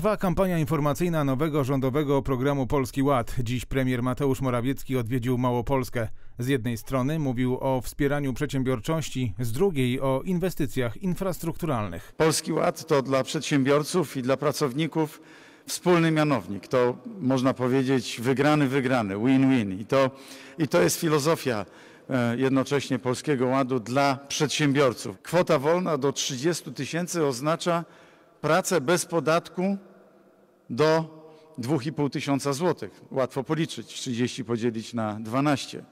Trwa kampania informacyjna nowego rządowego programu Polski Ład. Dziś premier Mateusz Morawiecki odwiedził Małopolskę. Z jednej strony mówił o wspieraniu przedsiębiorczości, z drugiej o inwestycjach infrastrukturalnych. Polski Ład to dla przedsiębiorców i dla pracowników wspólny mianownik. To można powiedzieć wygrany, wygrany, win-win. I to, I to jest filozofia e, jednocześnie Polskiego Ładu dla przedsiębiorców. Kwota wolna do 30 tysięcy oznacza pracę bez podatku do 2,5 tysiąca złotych. Łatwo policzyć, 30 podzielić na 12.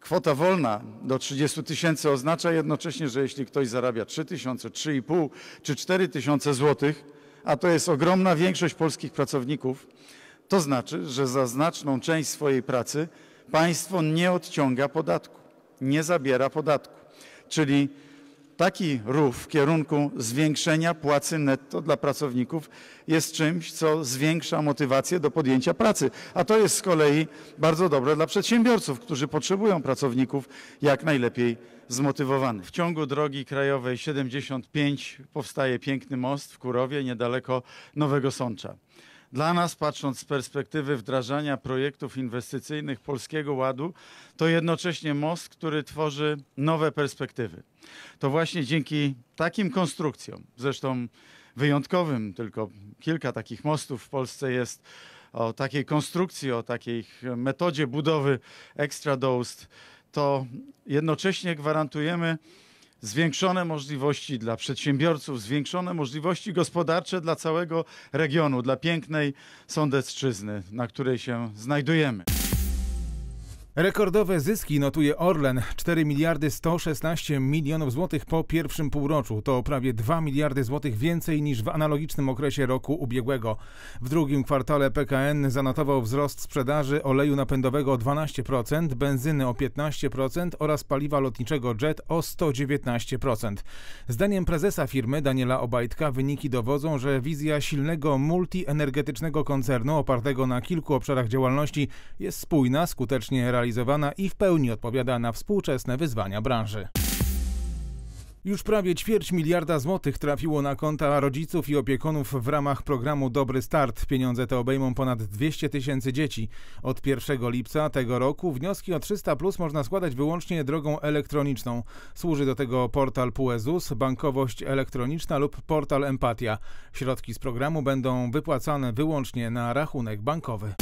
Kwota wolna do 30 tysięcy oznacza jednocześnie, że jeśli ktoś zarabia 3 tysiące, 3,5 czy 4 tysiące złotych, a to jest ogromna większość polskich pracowników, to znaczy, że za znaczną część swojej pracy państwo nie odciąga podatku, nie zabiera podatku. Czyli taki ruch w kierunku zwiększenia płacy netto dla pracowników jest czymś, co zwiększa motywację do podjęcia pracy. A to jest z kolei bardzo dobre dla przedsiębiorców, którzy potrzebują pracowników jak najlepiej zmotywowanych. W ciągu drogi krajowej 75 powstaje piękny most w Kurowie, niedaleko Nowego Sącza. Dla nas, patrząc z perspektywy wdrażania projektów inwestycyjnych Polskiego Ładu, to jednocześnie most, który tworzy nowe perspektywy to właśnie dzięki takim konstrukcjom, zresztą wyjątkowym, tylko kilka takich mostów w Polsce jest, o takiej konstrukcji, o takiej metodzie budowy extra dost, to jednocześnie gwarantujemy zwiększone możliwości dla przedsiębiorców, zwiększone możliwości gospodarcze dla całego regionu, dla pięknej Sądecczyzny, na której się znajdujemy. Rekordowe zyski notuje Orlen 4 miliardy 116 milionów złotych po pierwszym półroczu. To prawie 2 miliardy złotych więcej niż w analogicznym okresie roku ubiegłego. W drugim kwartale PKN zanotował wzrost sprzedaży oleju napędowego o 12%, benzyny o 15% oraz paliwa lotniczego jet o 119%. Zdaniem prezesa firmy Daniela Obajtka wyniki dowodzą, że wizja silnego multienergetycznego koncernu opartego na kilku obszarach działalności jest spójna, skutecznie realizowana i w pełni odpowiada na współczesne wyzwania branży. Już prawie ćwierć miliarda złotych trafiło na konta rodziców i opiekunów w ramach programu Dobry Start. Pieniądze te obejmą ponad 200 tysięcy dzieci. Od 1 lipca tego roku wnioski o 300 plus można składać wyłącznie drogą elektroniczną. Służy do tego portal PUEZUS, bankowość elektroniczna lub portal Empatia. Środki z programu będą wypłacane wyłącznie na rachunek bankowy.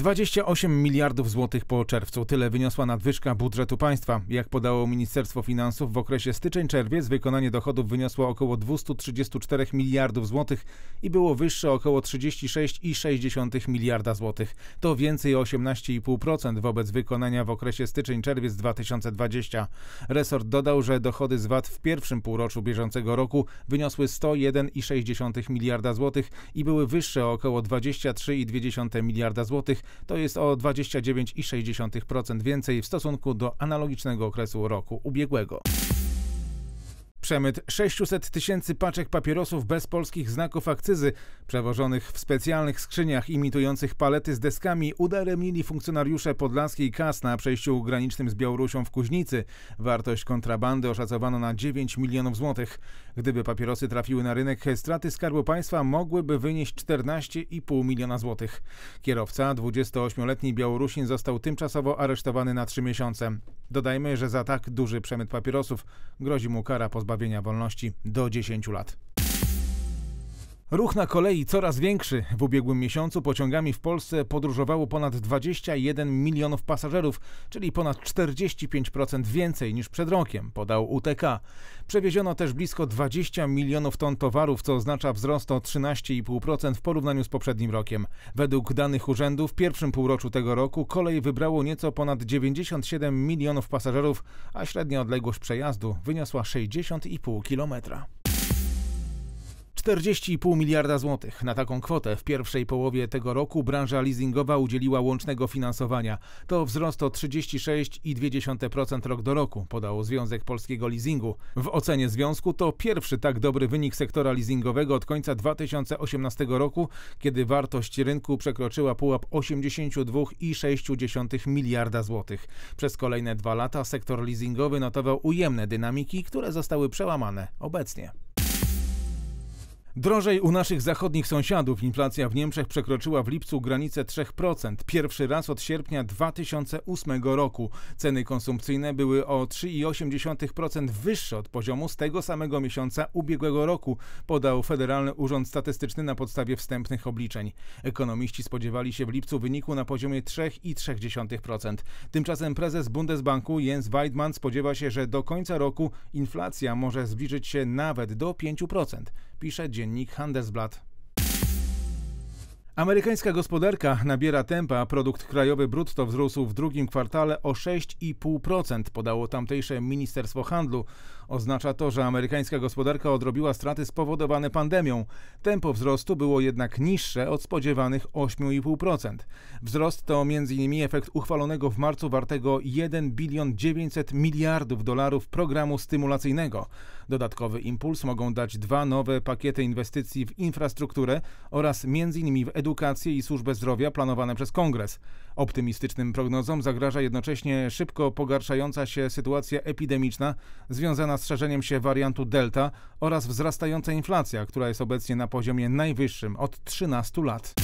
28 miliardów złotych po czerwcu. Tyle wyniosła nadwyżka budżetu państwa. Jak podało Ministerstwo Finansów, w okresie styczeń-czerwiec wykonanie dochodów wyniosło około 234 miliardów złotych i było wyższe około 36,6 miliarda złotych. To więcej 18,5% wobec wykonania w okresie styczeń-czerwiec 2020. Resort dodał, że dochody z VAT w pierwszym półroczu bieżącego roku wyniosły 101,6 miliarda złotych i były wyższe o około 23,2 miliarda złotych to jest o 29,6% więcej w stosunku do analogicznego okresu roku ubiegłego. Przemyt 600 tysięcy paczek papierosów bez polskich znaków akcyzy, przewożonych w specjalnych skrzyniach imitujących palety z deskami, udaremnili funkcjonariusze podlaskiej KAS na przejściu granicznym z Białorusią w Kuźnicy. Wartość kontrabandy oszacowano na 9 milionów złotych. Gdyby papierosy trafiły na rynek, straty Skarbu Państwa mogłyby wynieść 14,5 miliona złotych. Kierowca, 28-letni Białorusin, został tymczasowo aresztowany na 3 miesiące. Dodajmy, że za tak duży przemyt papierosów grozi mu kara pozbawienia wolności do 10 lat. Ruch na kolei coraz większy. W ubiegłym miesiącu pociągami w Polsce podróżowało ponad 21 milionów pasażerów, czyli ponad 45% więcej niż przed rokiem, podał UTK. Przewieziono też blisko 20 milionów ton towarów, co oznacza wzrost o 13,5% w porównaniu z poprzednim rokiem. Według danych urzędu w pierwszym półroczu tego roku kolej wybrało nieco ponad 97 milionów pasażerów, a średnia odległość przejazdu wyniosła 60,5 kilometra. 40,5 miliarda złotych. Na taką kwotę w pierwszej połowie tego roku branża leasingowa udzieliła łącznego finansowania. To wzrost o 36,2% rok do roku, podał Związek Polskiego Leasingu. W ocenie związku to pierwszy tak dobry wynik sektora leasingowego od końca 2018 roku, kiedy wartość rynku przekroczyła pułap 82,6 miliarda złotych. Przez kolejne dwa lata sektor leasingowy notował ujemne dynamiki, które zostały przełamane obecnie. Drożej u naszych zachodnich sąsiadów inflacja w Niemczech przekroczyła w lipcu granicę 3%, pierwszy raz od sierpnia 2008 roku. Ceny konsumpcyjne były o 3,8% wyższe od poziomu z tego samego miesiąca ubiegłego roku, podał Federalny Urząd Statystyczny na podstawie wstępnych obliczeń. Ekonomiści spodziewali się w lipcu wyniku na poziomie 3,3%. Tymczasem prezes Bundesbanku Jens Weidmann spodziewa się, że do końca roku inflacja może zbliżyć się nawet do 5% pisze dziennik Handelsblatt. Amerykańska gospodarka nabiera tempa, produkt krajowy brutto wzrósł w drugim kwartale o 6,5%, podało tamtejsze Ministerstwo Handlu. Oznacza to, że amerykańska gospodarka odrobiła straty spowodowane pandemią. Tempo wzrostu było jednak niższe od spodziewanych 8,5%. Wzrost to m.in. efekt uchwalonego w marcu wartego 1 bilion 900 miliardów dolarów programu stymulacyjnego. Dodatkowy impuls mogą dać dwa nowe pakiety inwestycji w infrastrukturę oraz m.in. w edukację edukację i służbę zdrowia planowane przez Kongres. Optymistycznym prognozom zagraża jednocześnie szybko pogarszająca się sytuacja epidemiczna związana z szerzeniem się wariantu Delta oraz wzrastająca inflacja, która jest obecnie na poziomie najwyższym od 13 lat.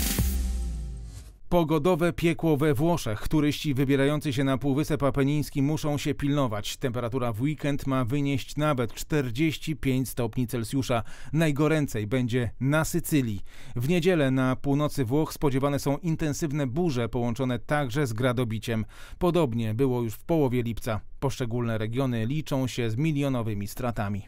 Pogodowe piekło we Włoszech. Turyści wybierający się na Półwysep Apeniński muszą się pilnować. Temperatura w weekend ma wynieść nawet 45 stopni Celsjusza. Najgoręcej będzie na Sycylii. W niedzielę na północy Włoch spodziewane są intensywne burze połączone także z gradobiciem. Podobnie było już w połowie lipca. Poszczególne regiony liczą się z milionowymi stratami.